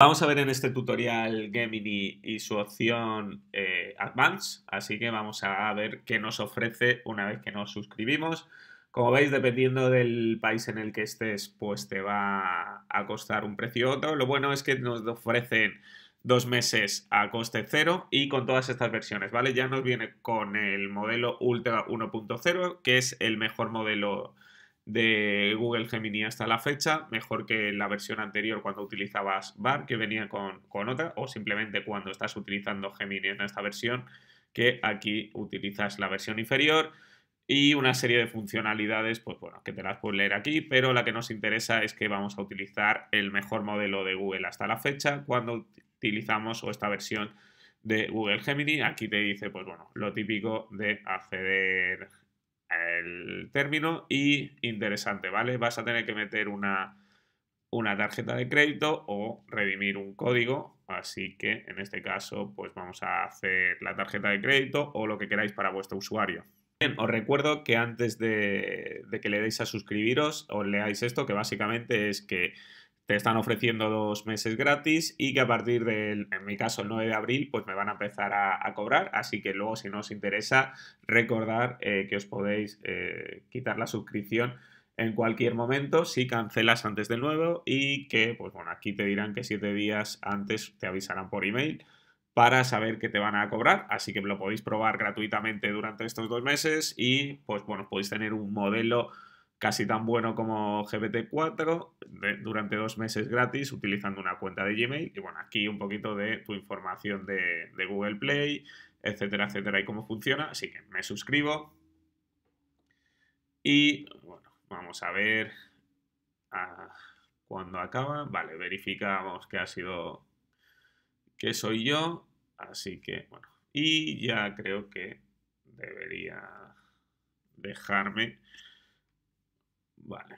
Vamos a ver en este tutorial Gemini y su opción eh, Advanced, así que vamos a ver qué nos ofrece una vez que nos suscribimos. Como veis, dependiendo del país en el que estés, pues te va a costar un precio u otro. Lo bueno es que nos ofrecen dos meses a coste cero y con todas estas versiones, ¿vale? Ya nos viene con el modelo Ultra 1.0, que es el mejor modelo de Google Gemini hasta la fecha, mejor que la versión anterior cuando utilizabas Bar, que venía con, con otra, o simplemente cuando estás utilizando Gemini en esta versión, que aquí utilizas la versión inferior y una serie de funcionalidades, pues bueno, que te las puedes leer aquí, pero la que nos interesa es que vamos a utilizar el mejor modelo de Google hasta la fecha cuando utilizamos o esta versión de Google Gemini. Aquí te dice, pues bueno, lo típico de acceder el término y interesante, ¿vale? Vas a tener que meter una, una tarjeta de crédito o redimir un código, así que en este caso pues vamos a hacer la tarjeta de crédito o lo que queráis para vuestro usuario. Bien, os recuerdo que antes de, de que le deis a suscribiros, os leáis esto, que básicamente es que te están ofreciendo dos meses gratis y que a partir del, en mi caso, el 9 de abril, pues me van a empezar a, cobrar. Así que luego, si no os interesa, recordar eh, que os podéis eh, quitar la suscripción en cualquier momento si cancelas antes del nuevo y que, pues bueno, aquí te dirán que siete días antes te avisarán por email para saber que te van a cobrar, así que lo podéis probar gratuitamente durante estos dos meses y pues bueno, podéis tener un modelo casi tan bueno como GPT-4 durante dos meses gratis utilizando una cuenta de Gmail. Y bueno, aquí un poquito de tu información de, Google Play, etcétera, etcétera, y cómo funciona. Así que me suscribo. Y bueno, vamos a ver a cuando acaba. Vale, verificamos que ha sido que soy yo. Así que bueno, y ya creo que debería dejarme. Vale,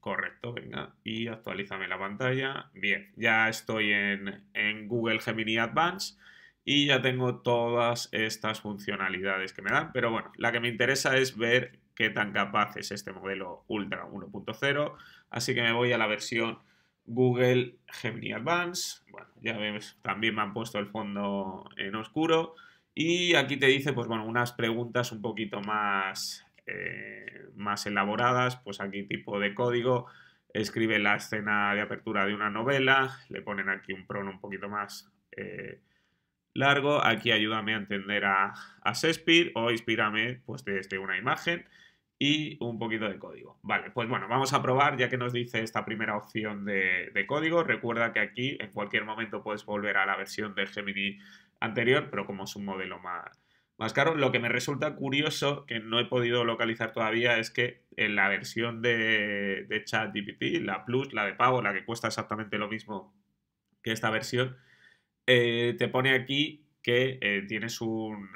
correcto, venga. Y actualízame la pantalla. Bien, ya estoy en, Google Gemini Advance y ya tengo todas estas funcionalidades que me dan, pero bueno, la que me interesa es ver qué tan capaz es este modelo Ultra 1.0, así que me voy a la versión Google Gemini Advance, bueno, ya ves, también me han puesto el fondo en oscuro y aquí te dice, pues bueno, unas preguntas un poquito más eh, más elaboradas, pues aquí tipo de código, escribe la escena de apertura de una novela, le ponen aquí un prono un poquito más eh, largo, aquí ayúdame a entender a, a, Shakespeare o inspírame pues desde este, una imagen y un poquito de código. Vale, pues bueno, vamos a probar ya que nos dice esta primera opción de, de código. Recuerda que aquí en cualquier momento puedes volver a la versión de Gemini anterior, pero como es un modelo más, más caro. Lo que me resulta curioso, que no he podido localizar todavía, es que en la versión de, de ChatGPT, la Plus, la de pago, la que cuesta exactamente lo mismo que esta versión, eh, te pone aquí que eh, tienes un,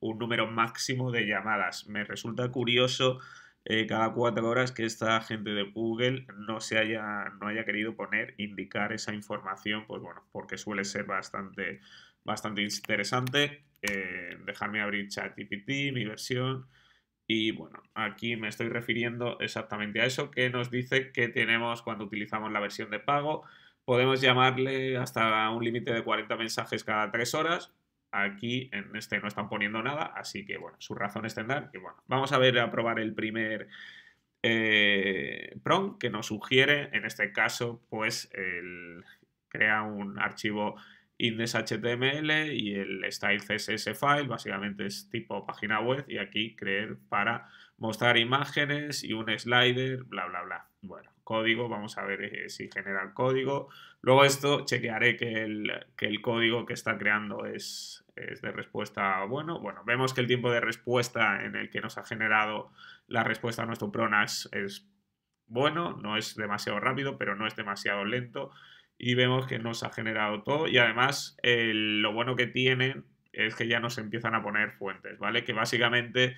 un, número máximo de llamadas. Me resulta curioso eh, cada cuatro horas que esta gente de Google no se haya, no haya querido poner, indicar esa información, pues bueno, porque suele ser bastante, bastante interesante. Eh, dejarme abrir ChatGPT, mi versión. Y bueno, aquí me estoy refiriendo exactamente a eso que nos dice que tenemos cuando utilizamos la versión de pago. Podemos llamarle hasta un límite de 40 mensajes cada 3 horas. Aquí en este no están poniendo nada, así que bueno, su razón es tendrán. Y bueno, vamos a ver a probar el primer eh, prompt que nos sugiere, en este caso, pues el, crea un archivo index.html y el style CSS file, básicamente es tipo página web y aquí creer para mostrar imágenes y un slider, bla, bla, bla. Bueno, código, vamos a ver eh, si genera el código. Luego esto chequearé que el, código que está creando es, es de respuesta bueno. Bueno, vemos que el tiempo de respuesta en el que nos ha generado la respuesta a nuestro pronas es bueno, no es demasiado rápido, pero no es demasiado lento y vemos que nos ha generado todo. Y además, lo bueno que tienen es que ya nos empiezan a poner fuentes, ¿vale? Que básicamente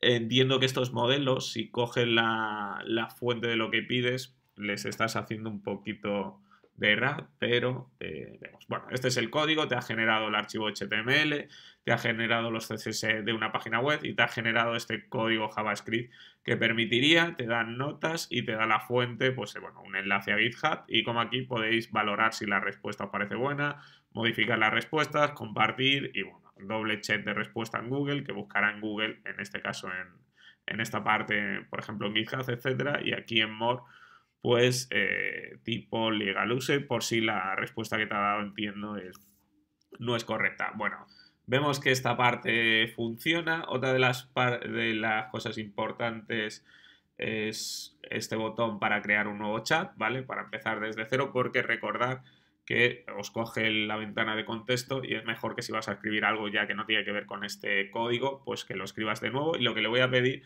entiendo que estos modelos, si cogen la, la fuente de lo que pides, les estás haciendo un poquito de pero eh, bueno, este es el código, te ha generado el archivo HTML, te ha generado los CSS de una página web y te ha generado este código JavaScript que permitiría, te dan notas y te da la fuente, pues eh, bueno, un enlace a GitHub y como aquí podéis valorar si la respuesta os parece buena, modificar las respuestas, compartir y bueno, doble check de respuesta en Google que buscará en Google, en este caso en, en esta parte, por ejemplo en GitHub, etcétera, y aquí en More pues eh, tipo legal use por si la respuesta que te ha dado entiendo es, no es correcta. Bueno, vemos que esta parte funciona. Otra de las, de las cosas importantes es este botón para crear un nuevo chat, ¿vale? Para empezar desde cero porque recordad que os coge la ventana de contexto y es mejor que si vas a escribir algo ya que no tiene que ver con este código, pues que lo escribas de nuevo y lo que le voy a pedir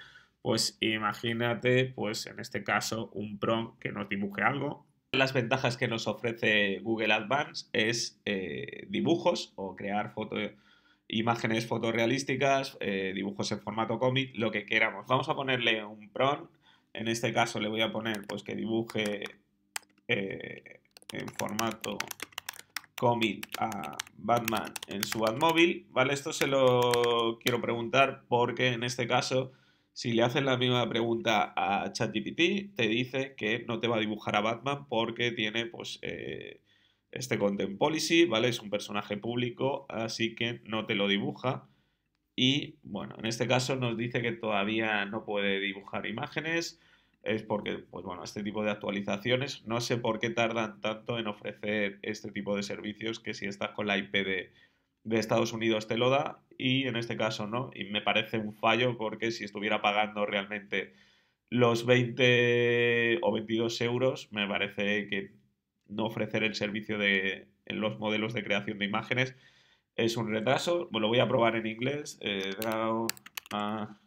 pues imagínate, pues en este caso, un prompt que nos dibuje algo. Las ventajas que nos ofrece Google Advance es eh, dibujos o crear imágenes fotorrealísticas, eh, dibujos en formato cómic, lo que queramos. Vamos a ponerle un prompt. En este caso le voy a poner pues que dibuje eh, en formato cómic a Batman en su Batmóvil, ¿vale? Esto se lo quiero preguntar porque en este caso si le haces la misma pregunta a ChatGPT, te dice que no te va a dibujar a Batman porque tiene pues eh, este content policy, ¿vale? Es un personaje público, así que no te lo dibuja. Y bueno, en este caso nos dice que todavía no puede dibujar imágenes. Es porque, pues bueno, este tipo de actualizaciones, no sé por qué tardan tanto en ofrecer este tipo de servicios que si estás con la IP de, de Estados Unidos te lo da y en este caso no. Y me parece un fallo porque si estuviera pagando realmente los 20 o 22 euros, me parece que no ofrecer el servicio de en los modelos de creación de imágenes es un retraso. Lo voy a probar en inglés. Eh, draw a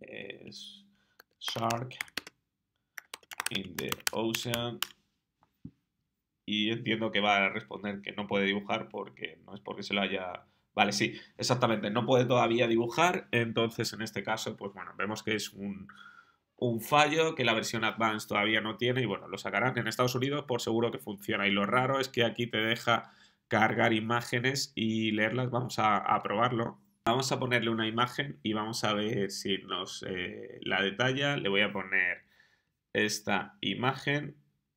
eh, shark in the ocean y entiendo que va a responder que no puede dibujar porque no es porque se lo haya... Vale, sí, exactamente, no puede todavía dibujar, entonces en este caso, pues bueno, vemos que es un, fallo que la versión Advanced todavía no tiene y bueno, lo sacarán en Estados Unidos por seguro que funciona y lo raro es que aquí te deja cargar imágenes y leerlas, vamos a, probarlo. Vamos a ponerle una imagen y vamos a ver si nos eh, la detalla. Le voy a poner esta imagen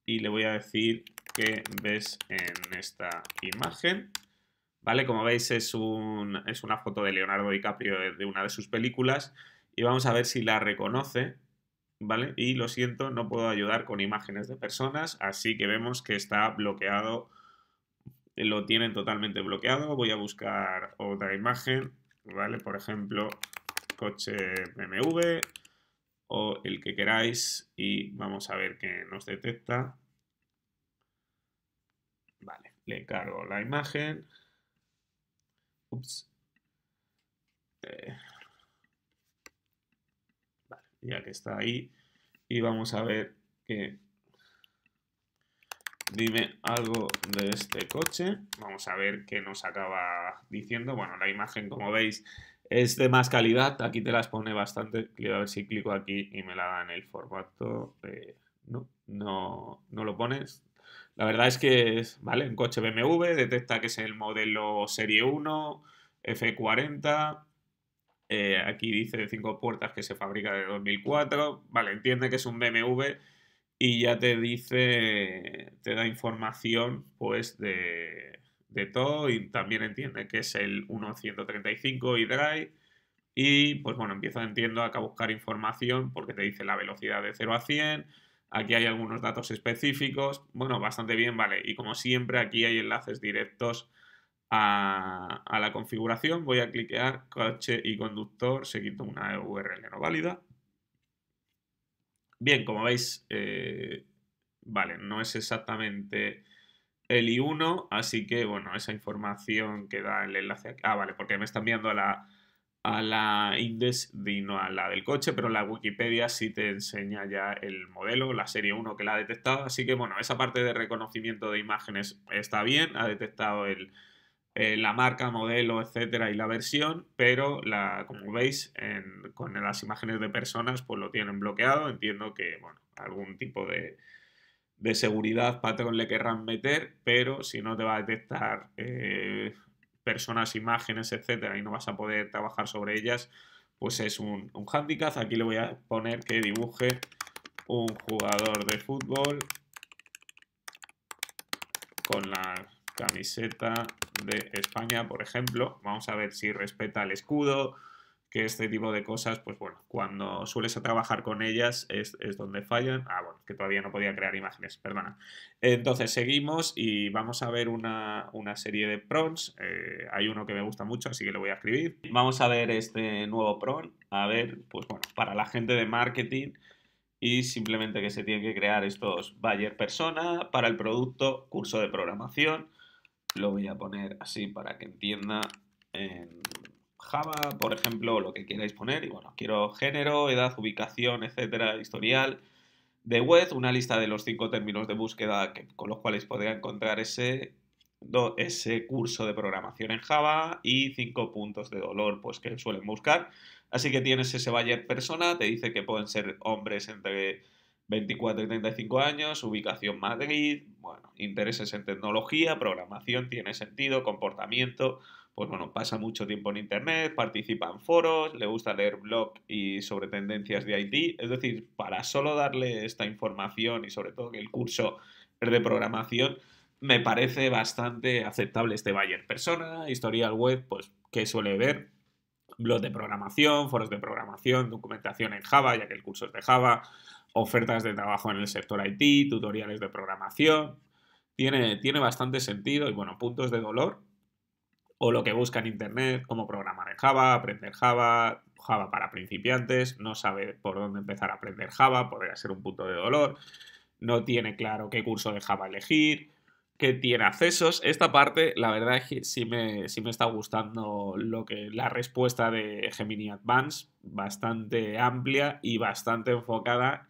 y le voy a decir que ves en esta imagen. ¿Vale? Como veis es, es una foto de Leonardo DiCaprio de una de sus películas y vamos a ver si la reconoce. ¿Vale? Y lo siento, no puedo ayudar con imágenes de personas, así que vemos que está bloqueado, lo tienen totalmente bloqueado. Voy a buscar otra imagen, ¿vale? Por ejemplo, coche BMW o el que queráis y vamos a ver qué nos detecta le cargo la imagen. Ups. Eh. Vale, ya que está ahí. Y vamos a ver que... Dime algo de este coche. Vamos a ver qué nos acaba diciendo. Bueno, la imagen, como veis, es de más calidad. Aquí te las pone bastante. A ver si clico aquí y me la dan en el formato. no, no, no lo pones. La verdad es que, vale, un coche BMW detecta que es el modelo Serie 1, F40. Eh, aquí dice de puertas que se fabrica de 2004. Vale, entiende que es un BMW y ya te dice, te da información pues de, todo y también entiende que es el 1135 y drive y pues bueno, empieza entiendo acá a buscar información porque te dice la velocidad de 0 a 100, Aquí hay algunos datos específicos. Bueno, bastante bien, vale. Y como siempre, aquí hay enlaces directos a, la configuración. Voy a cliquear coche y conductor, se quita una URL no válida. Bien, como veis, eh, vale, no es exactamente el I1, así que, bueno, esa información que da el enlace... Aquí. Ah, vale, porque me están enviando a la a la indes y no a la del coche, pero la Wikipedia sí te enseña ya el modelo, la serie 1 que la ha detectado. Así que bueno, esa parte de reconocimiento de imágenes está bien, ha detectado el, eh, la marca, modelo, etcétera, y la versión, pero la, como veis, con las imágenes de personas, pues lo tienen bloqueado. Entiendo que, bueno, algún tipo de, de seguridad patrón le querrán meter, pero si no te va a detectar eh, personas, imágenes, etcétera, y no vas a poder trabajar sobre ellas, pues es un, un Aquí le voy a poner que dibuje un jugador de fútbol con la camiseta de España, por ejemplo. Vamos a ver si respeta el escudo, que este tipo de cosas, pues bueno, cuando sueles a trabajar con ellas es, donde fallan. Ah, bueno, que todavía no podía crear imágenes, perdona. Entonces seguimos y vamos a ver una, serie de prompts. Eh, hay uno que me gusta mucho, así que lo voy a escribir. Vamos a ver este nuevo prompt. A ver, pues bueno, para la gente de marketing y simplemente que se tienen que crear estos buyer persona para el producto, curso de programación. Lo voy a poner así para que entienda. En Java, por ejemplo, lo que queráis poner, y bueno, quiero género, edad, ubicación, etcétera, historial. De web, una lista de los cinco términos de búsqueda con los cuales podría encontrar ese, ese curso de programación en Java y cinco puntos de dolor pues, que suelen buscar. Así que tienes ese Bayer persona, te dice que pueden ser hombres entre 24 y 35 años, ubicación Madrid, bueno, intereses en tecnología, programación, tiene sentido, comportamiento, pues bueno, pasa mucho tiempo en Internet, participa en foros, le gusta leer blog y sobre tendencias de IT. Es decir, para solo darle esta información y sobre todo que el curso es de programación, me parece bastante aceptable este Bayer persona, historial web, pues que suele ver, Blog de programación, foros de programación, documentación en Java, ya que el curso es de Java, ofertas de trabajo en el sector IT, tutoriales de programación. Tiene, tiene bastante sentido y bueno, puntos de dolor, o lo que busca en Internet, cómo programar en Java, aprender Java, Java para principiantes, no sabe por dónde empezar a aprender Java, podría ser un punto de dolor, no tiene claro qué curso de Java elegir, qué tiene accesos. Esta parte, la verdad es que sí me, sí me está gustando lo que, la respuesta de Gemini Advance, bastante amplia y bastante enfocada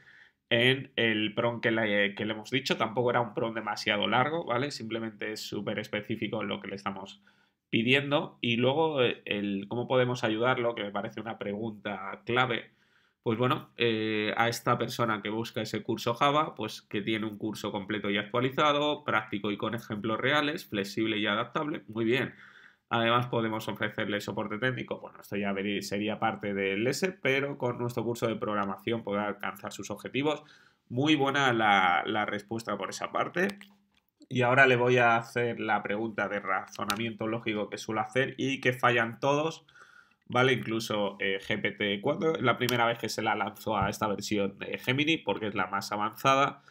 en el PROM que le, hemos dicho. Tampoco era un PROM demasiado largo, ¿vale? Simplemente es súper específico lo que le estamos pidiendo y luego eh, el cómo podemos ayudarlo, que me parece una pregunta clave. Pues bueno, eh, a esta persona que busca ese curso Java, pues que tiene un curso completo y actualizado, práctico y con ejemplos reales, flexible y adaptable, muy bien. Además podemos ofrecerle soporte técnico, bueno, esto ya sería parte del S, pero con nuestro curso de programación podrá alcanzar sus objetivos. Muy buena la, la respuesta por esa parte. Y ahora le voy a hacer la pregunta de razonamiento lógico que suelo hacer y que fallan todos, ¿vale? Incluso eh, GPT-4, la primera vez que se la lanzó a esta versión de Gemini porque es la más avanzada.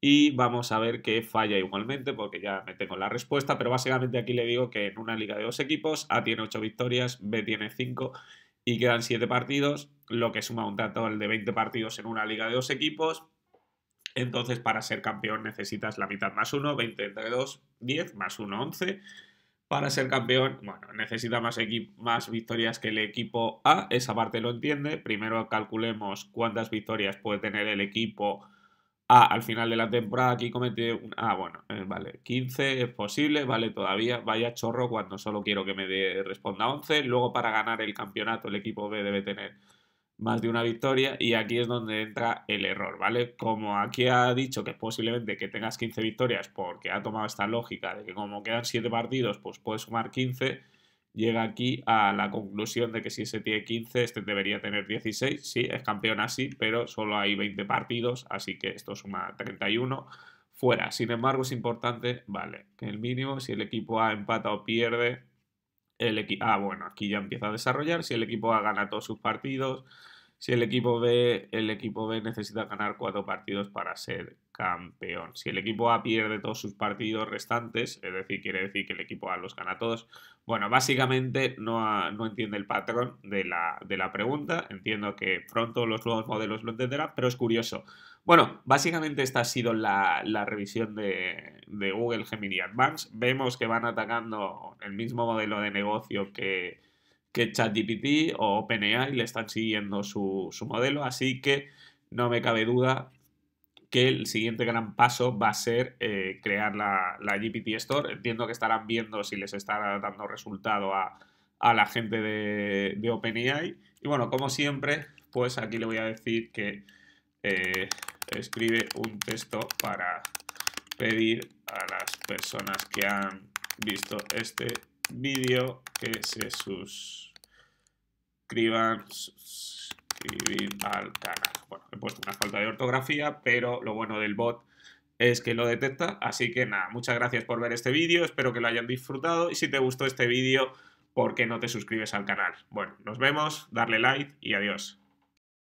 Y vamos a ver que falla igualmente porque ya me tengo la respuesta, pero básicamente aquí le digo que en una liga de dos equipos, A tiene 8 victorias, B tiene 5 y quedan 7 partidos, lo que suma un total de 20 partidos en una liga de dos equipos entonces, para ser campeón necesitas la mitad más 1, 20 entre 2, 10, más 1, 11. Para ser campeón, bueno, necesita más, más victorias que el equipo A, esa parte lo entiende. Primero calculemos cuántas victorias puede tener el equipo A al final de la temporada. Aquí comete un... Ah, bueno, eh, vale, 15 es posible, vale, todavía vaya chorro cuando solo quiero que me responda 11. Luego, para ganar el campeonato, el equipo B debe tener más de una victoria y aquí es donde entra el error, ¿vale? Como aquí ha dicho que posiblemente que tengas 15 victorias porque ha tomado esta lógica de que como quedan 7 partidos pues puedes sumar 15, llega aquí a la conclusión de que si ese tiene 15 este debería tener 16, sí, es campeón así, pero solo hay 20 partidos, así que esto suma 31 fuera. Sin embargo, es importante, vale, que el mínimo, si el equipo ha empatado o pierde, el equipo... Ah, bueno, aquí ya empieza a desarrollar, si el equipo A gana todos sus partidos, si el equipo B, el equipo B necesita ganar cuatro partidos para ser campeón. Si el equipo A pierde todos sus partidos restantes, es decir, quiere decir que el equipo A los gana todos. Bueno, básicamente no, entiende el patrón de la, pregunta. Entiendo que pronto los nuevos modelos lo entenderán, pero es curioso. Bueno, básicamente esta ha sido la, revisión de, de Google Gemini Advance. Vemos que van atacando el mismo modelo de negocio que que ChatGPT o OpenAI le están siguiendo su, modelo, así que no me cabe duda que el siguiente gran paso va a ser eh, crear la, GPT Store. Entiendo que estarán viendo si les está dando resultado a, la gente de, de, OpenAI. Y bueno, como siempre, pues aquí le voy a decir que eh, escribe un texto para pedir a las personas que han visto este vídeo, que se suscriban, al canal. Bueno, he puesto una falta de ortografía, pero lo bueno del bot es que lo detecta. Así que nada, muchas gracias por ver este vídeo, espero que lo hayan disfrutado y si te gustó este vídeo, ¿por qué no te suscribes al canal? Bueno, nos vemos, darle like y adiós.